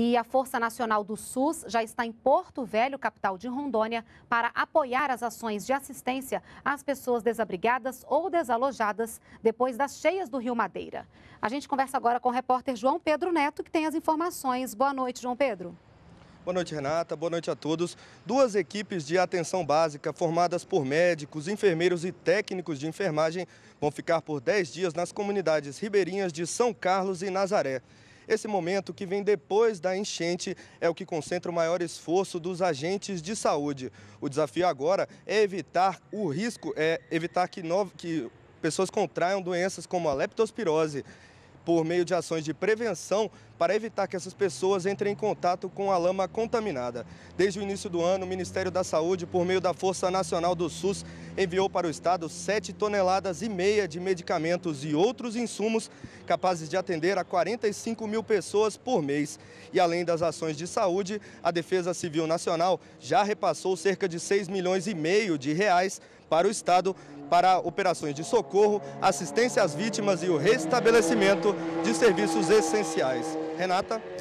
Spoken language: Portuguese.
E a Força Nacional do SUS já está em Porto Velho, capital de Rondônia, para apoiar as ações de assistência às pessoas desabrigadas ou desalojadas depois das cheias do Rio Madeira. A gente conversa agora com o repórter João Pedro Neto, que tem as informações. Boa noite, João Pedro. Boa noite, Renata. Boa noite a todos. Duas equipes de atenção básica, formadas por médicos, enfermeiros e técnicos de enfermagem, vão ficar por 10 dias nas comunidades ribeirinhas de São Carlos e Nazaré. Esse momento, que vem depois da enchente, é o que concentra o maior esforço dos agentes de saúde. O desafio agora é evitar o risco, é evitar que, no... que pessoas contraiam doenças como a leptospirose por meio de ações de prevenção para evitar que essas pessoas entrem em contato com a lama contaminada. Desde o início do ano, o Ministério da Saúde, por meio da Força Nacional do SUS, enviou para o estado 7 toneladas e meia de medicamentos e outros insumos capazes de atender a 45 mil pessoas por mês. E além das ações de saúde, a Defesa Civil Nacional já repassou cerca de 6 milhões e meio de reais para o estado para operações de socorro, assistência às vítimas e o restabelecimento de serviços essenciais. Renata?